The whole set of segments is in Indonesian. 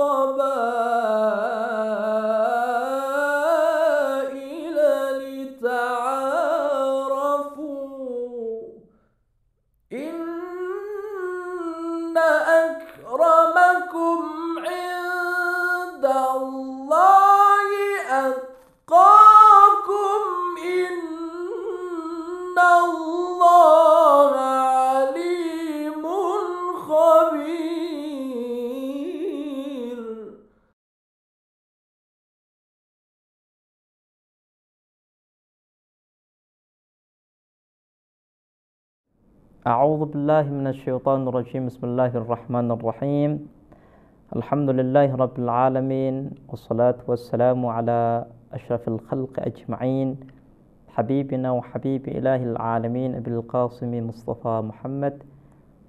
القبائل أعوذ بالله من الشيطان الرجيم بسم الله الرحمن الرحيم الحمد لله رب العالمين والصلاة والسلام على أشرف الخلق أجمعين حبيبنا وحبيب إله العالمين أبي القاسم مصطفى محمد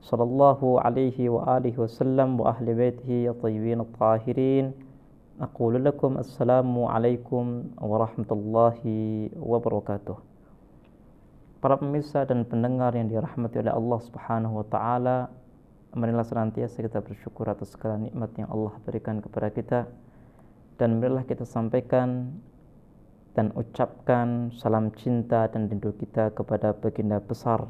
صلى الله عليه وآله وسلم وأهل بيته الطيبين الطاهرين أقول لكم السلام عليكم ورحمة الله وبركاته Para pemirsa dan pendengar yang dirahmati oleh Allah Subhanahu wa taala, marilah senantiasa kita bersyukur atas segala nikmat yang Allah berikan kepada kita dan marilah kita sampaikan dan ucapkan salam cinta dan rindu kita kepada baginda besar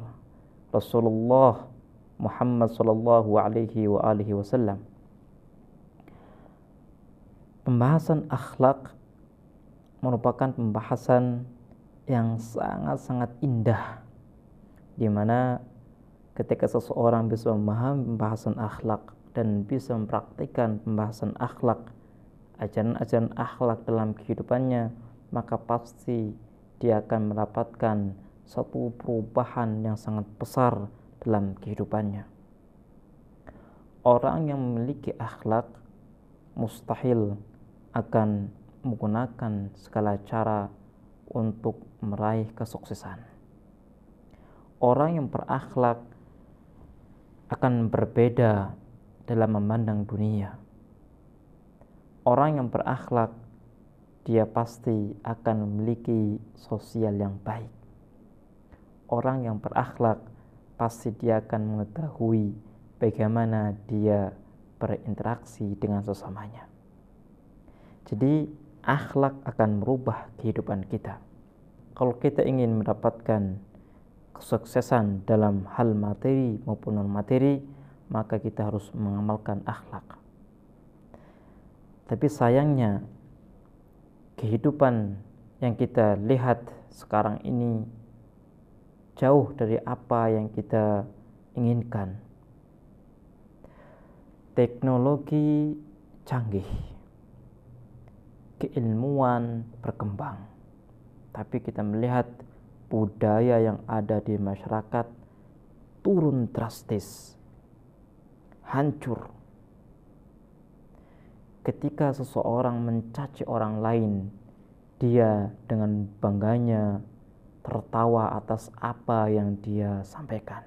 Rasulullah Muhammad sallallahu alaihi wa alihi wasallam. Pembahasan akhlak merupakan pembahasan yang sangat-sangat indah di mana ketika seseorang bisa memahami pembahasan akhlak dan bisa mempraktikkan pembahasan akhlak ajaran-ajaran akhlak dalam kehidupannya maka pasti dia akan mendapatkan satu perubahan yang sangat besar dalam kehidupannya orang yang memiliki akhlak mustahil akan menggunakan segala cara untuk meraih kesuksesan. Orang yang berakhlak akan berbeda dalam memandang dunia. Orang yang berakhlak dia pasti akan memiliki sosial yang baik. Orang yang berakhlak pasti dia akan mengetahui bagaimana dia berinteraksi dengan sesamanya. Jadi, akhlak akan merubah kehidupan kita. Kalau kita ingin mendapatkan kesuksesan dalam hal materi maupun non-materi, maka kita harus mengamalkan akhlak. Tapi sayangnya, kehidupan yang kita lihat sekarang ini jauh dari apa yang kita inginkan. Teknologi canggih keilmuan berkembang, tapi kita melihat budaya yang ada di masyarakat turun drastis, hancur. Ketika seseorang mencaci orang lain, dia dengan bangganya tertawa atas apa yang dia sampaikan.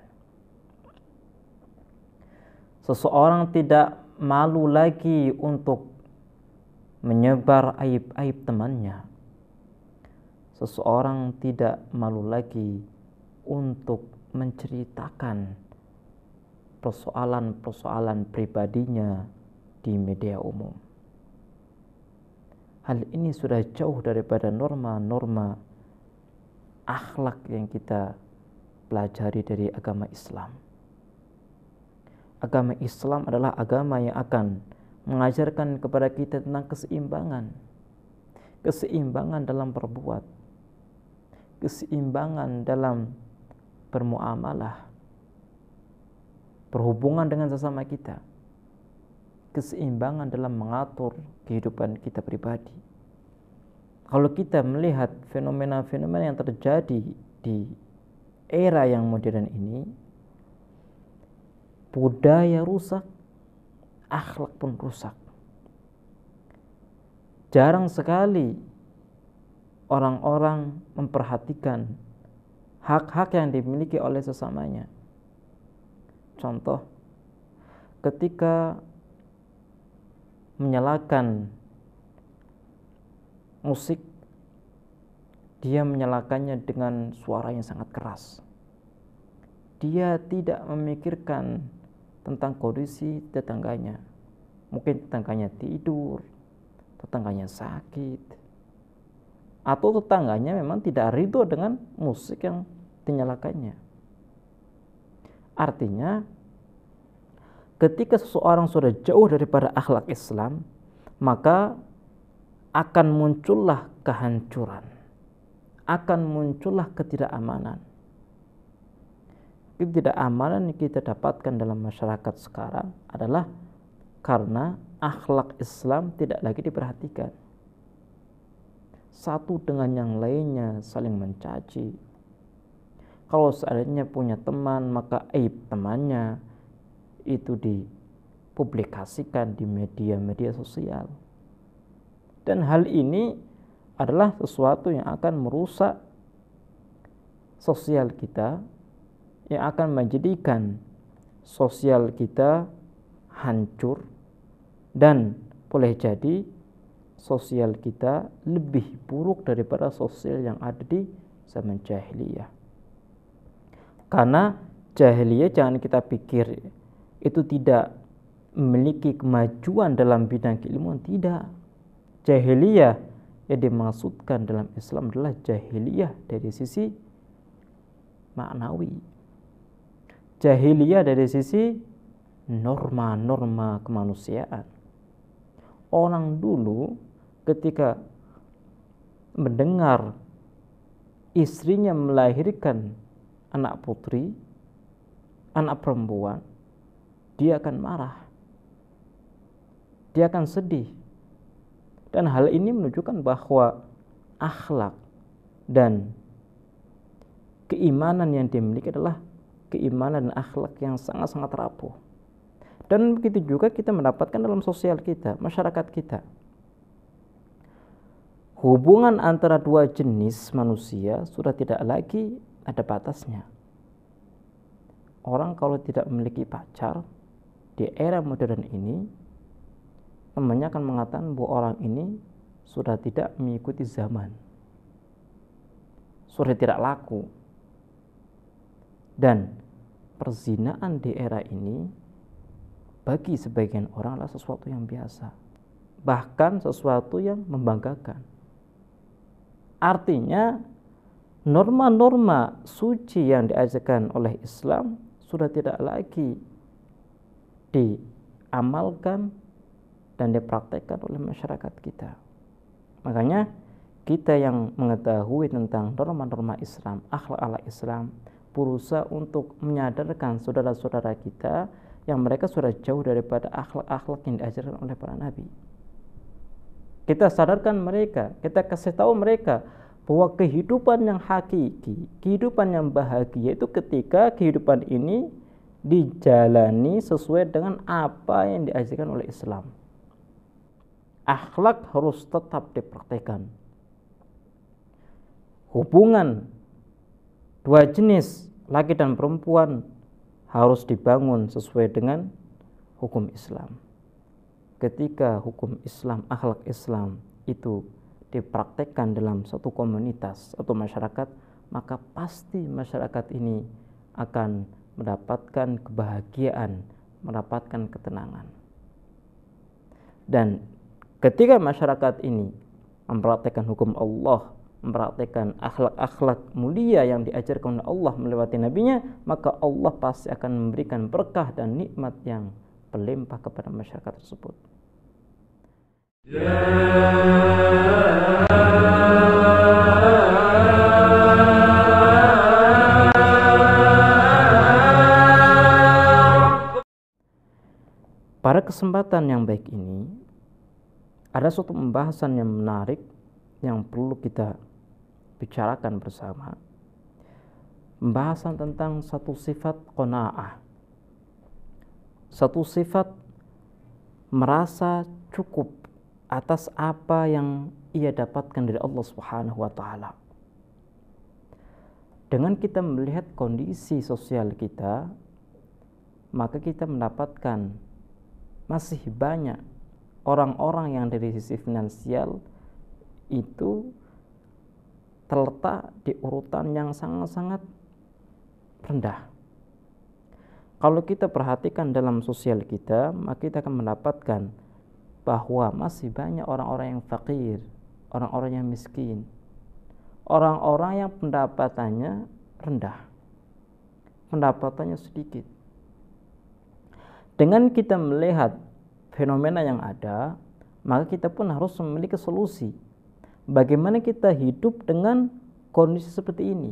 Seseorang tidak malu lagi untuk menyebar aib-aib temannya. Seseorang tidak malu lagi untuk menceritakan persoalan-persoalan pribadinya di media umum. Hal ini sudah jauh daripada norma-norma akhlak yang kita pelajari dari agama Islam. Agama Islam adalah agama yang akan mengajarkan kepada kita tentang keseimbangan. Keseimbangan dalam berbuat. Keseimbangan dalam bermuamalah. perhubungan dengan sesama kita. Keseimbangan dalam mengatur kehidupan kita pribadi. Kalau kita melihat fenomena-fenomena yang terjadi di era yang modern ini, budaya rusak, akhlak pun rusak. Jarang sekali orang-orang memperhatikan hak-hak yang dimiliki oleh sesamanya. Contoh, ketika menyalakan musik, dia menyalakannya dengan suara yang sangat keras. Dia tidak memikirkan tentang kondisi tetangganya. Mungkin tetangganya tidur, tetangganya sakit, atau tetangganya memang tidak ridho dengan musik yang dinyalakannya. Artinya, ketika seseorang sudah jauh daripada akhlak Islam, maka akan muncullah kehancuran, akan muncullah ketidakamanan, itu tidak aman yang kita dapatkan dalam masyarakat sekarang adalah karena akhlak Islam tidak lagi diperhatikan satu dengan yang lainnya saling mencaci kalau seandainya punya teman maka aib temannya itu dipublikasikan di media-media sosial dan hal ini adalah sesuatu yang akan merusak sosial kita yang akan menjadikan sosial kita hancur dan boleh jadi sosial kita lebih buruk daripada sosial yang ada di zaman jahiliyah. Karena jahiliyah jangan kita pikir itu tidak memiliki kemajuan dalam bidang keilmuan tidak. Jahiliyah yang dimaksudkan dalam Islam adalah jahiliyah dari sisi maknawi, jahiliyah dari sisi norma-norma kemanusiaan. Orang dulu ketika mendengar istrinya melahirkan anak putri, anak perempuan, dia akan marah. Dia akan sedih. Dan hal ini menunjukkan bahwa akhlak dan keimanan yang dimiliki adalah keimanan dan akhlak yang sangat-sangat rapuh. Dan begitu juga kita mendapatkan dalam sosial kita, masyarakat kita. Hubungan antara dua jenis manusia sudah tidak lagi ada batasnya. Orang kalau tidak memiliki pacar di era modern ini, temannya akan mengatakan bahwa orang ini sudah tidak mengikuti zaman. Sudah tidak laku. Dan perzinaan di era ini bagi sebagian orang adalah sesuatu yang biasa, bahkan sesuatu yang membanggakan. Artinya, norma-norma suci yang diajarkan oleh Islam sudah tidak lagi diamalkan dan dipraktekkan oleh masyarakat kita. Makanya, kita yang mengetahui tentang norma-norma Islam, akhlak ala Islam, berusaha untuk menyadarkan saudara-saudara kita yang mereka sudah jauh daripada akhlak-akhlak yang diajarkan oleh para nabi. Kita sadarkan mereka, kita kasih tahu mereka bahwa kehidupan yang hakiki, kehidupan yang bahagia itu ketika kehidupan ini dijalani sesuai dengan apa yang diajarkan oleh Islam. Akhlak harus tetap dipraktikkan. Hubungan dua jenis laki dan perempuan harus dibangun sesuai dengan hukum Islam. Ketika hukum Islam, akhlak Islam itu dipraktekkan dalam satu komunitas atau masyarakat, maka pasti masyarakat ini akan mendapatkan kebahagiaan, mendapatkan ketenangan. Dan ketika masyarakat ini mempraktekkan hukum Allah mempraktekkan akhlak-akhlak mulia yang diajarkan oleh Allah melewati nabinya, maka Allah pasti akan memberikan berkah dan nikmat yang berlimpah kepada masyarakat tersebut. Pada kesempatan yang baik ini, ada suatu pembahasan yang menarik yang perlu kita bicarakan bersama pembahasan tentang satu sifat kona'ah satu sifat merasa cukup atas apa yang ia dapatkan dari Allah Subhanahu wa taala. Dengan kita melihat kondisi sosial kita, maka kita mendapatkan masih banyak orang-orang yang dari sisi finansial itu terletak di urutan yang sangat-sangat rendah. Kalau kita perhatikan dalam sosial kita, maka kita akan mendapatkan bahwa masih banyak orang-orang yang fakir, orang-orang yang miskin, orang-orang yang pendapatannya rendah, pendapatannya sedikit. Dengan kita melihat fenomena yang ada, maka kita pun harus memiliki solusi bagaimana kita hidup dengan kondisi seperti ini.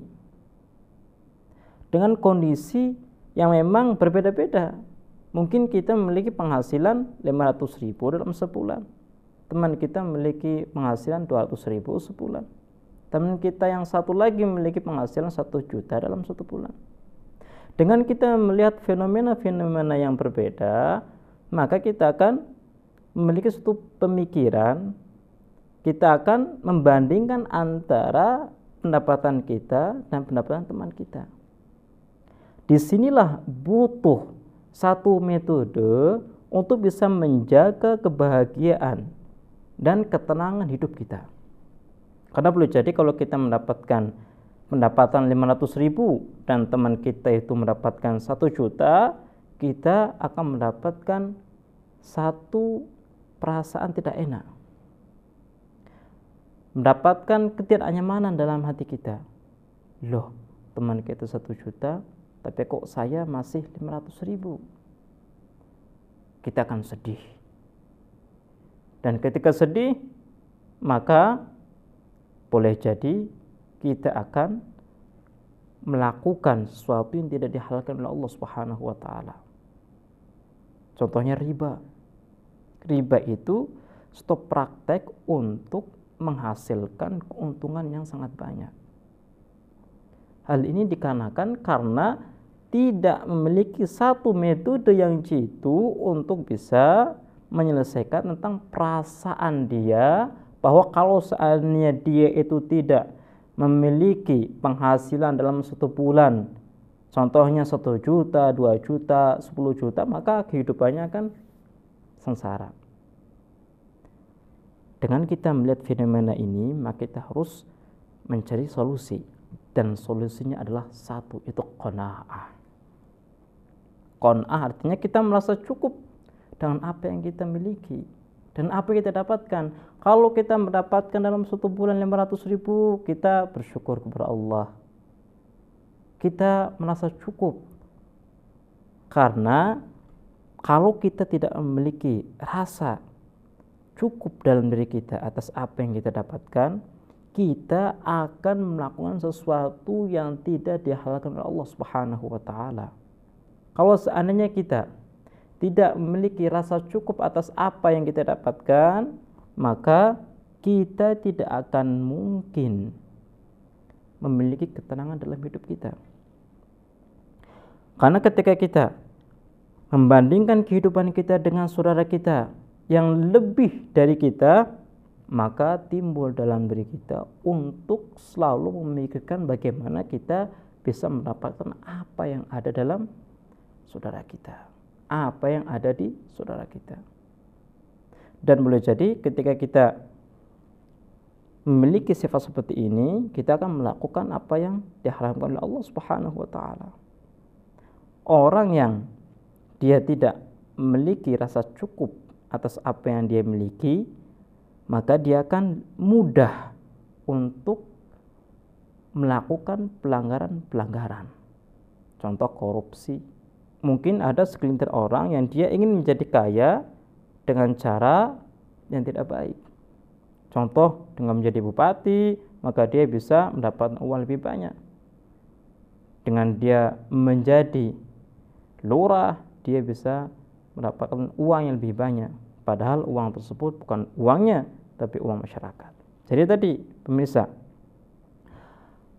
Dengan kondisi yang memang berbeda-beda. Mungkin kita memiliki penghasilan 500 ribu dalam sebulan. Teman kita memiliki penghasilan 200 ribu sebulan. Teman kita yang satu lagi memiliki penghasilan 1 juta dalam satu bulan. Dengan kita melihat fenomena-fenomena yang berbeda, maka kita akan memiliki suatu pemikiran kita akan membandingkan antara pendapatan kita dan pendapatan teman kita. Disinilah butuh satu metode untuk bisa menjaga kebahagiaan dan ketenangan hidup kita. Karena boleh jadi kalau kita mendapatkan pendapatan 500 ribu dan teman kita itu mendapatkan 1 juta, kita akan mendapatkan satu perasaan tidak enak mendapatkan ketidaknyamanan dalam hati kita. Loh, teman kita satu juta, tapi kok saya masih 500 ribu. Kita akan sedih. Dan ketika sedih, maka boleh jadi kita akan melakukan sesuatu yang tidak dihalalkan oleh Allah Subhanahu wa taala. Contohnya riba. Riba itu stop praktek untuk menghasilkan keuntungan yang sangat banyak. Hal ini dikarenakan karena tidak memiliki satu metode yang jitu untuk bisa menyelesaikan tentang perasaan dia bahwa kalau seandainya dia itu tidak memiliki penghasilan dalam satu bulan contohnya satu juta, dua juta, sepuluh juta maka kehidupannya akan sengsara dengan kita melihat fenomena ini, maka kita harus mencari solusi. Dan solusinya adalah satu, itu kona'ah. Kona'ah artinya kita merasa cukup dengan apa yang kita miliki. Dan apa yang kita dapatkan? Kalau kita mendapatkan dalam satu bulan 500 ribu, kita bersyukur kepada Allah. Kita merasa cukup. Karena kalau kita tidak memiliki rasa cukup dalam diri kita atas apa yang kita dapatkan, kita akan melakukan sesuatu yang tidak dihalalkan oleh Allah Subhanahu wa taala. Kalau seandainya kita tidak memiliki rasa cukup atas apa yang kita dapatkan, maka kita tidak akan mungkin memiliki ketenangan dalam hidup kita. Karena ketika kita membandingkan kehidupan kita dengan saudara kita, yang lebih dari kita, maka timbul dalam diri kita untuk selalu memikirkan bagaimana kita bisa mendapatkan apa yang ada dalam saudara kita, apa yang ada di saudara kita. Dan boleh jadi ketika kita memiliki sifat seperti ini, kita akan melakukan apa yang diharamkan oleh Allah Subhanahu wa taala. Orang yang dia tidak memiliki rasa cukup atas apa yang dia miliki, maka dia akan mudah untuk melakukan pelanggaran-pelanggaran. Contoh korupsi. Mungkin ada segelintir orang yang dia ingin menjadi kaya dengan cara yang tidak baik. Contoh dengan menjadi bupati, maka dia bisa mendapatkan uang lebih banyak. Dengan dia menjadi lurah, dia bisa mendapatkan uang yang lebih banyak. Padahal uang tersebut bukan uangnya, tapi uang masyarakat. Jadi tadi, pemirsa,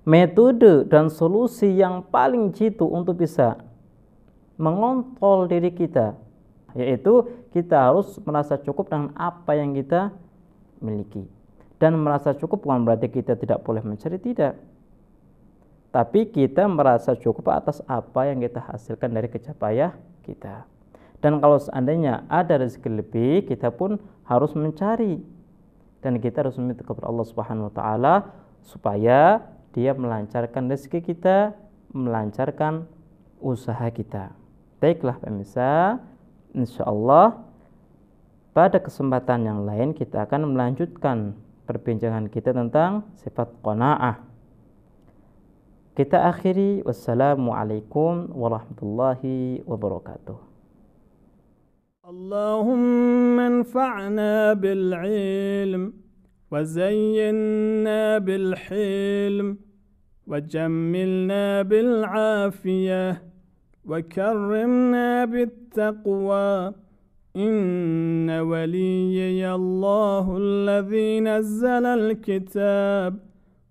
metode dan solusi yang paling jitu untuk bisa mengontrol diri kita, yaitu kita harus merasa cukup dengan apa yang kita miliki. Dan merasa cukup bukan berarti kita tidak boleh mencari, tidak. Tapi kita merasa cukup atas apa yang kita hasilkan dari kecapaian kita. Dan kalau seandainya ada rezeki lebih, kita pun harus mencari dan kita harus meminta kepada Allah Subhanahu wa taala supaya dia melancarkan rezeki kita, melancarkan usaha kita. Baiklah pemirsa, insyaallah pada kesempatan yang lain kita akan melanjutkan perbincangan kita tentang sifat qanaah. Kita akhiri wassalamualaikum warahmatullahi wabarakatuh. اللهم انفعنا بالعلم وزينا بالحلم وجملنا بالعافية وكرمنا بالتقوى إن وليي الله الذي نزل الكتاب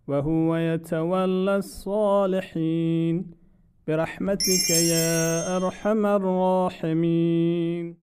وهو يتولى الصالحين برحمتك يا أرحم الراحمين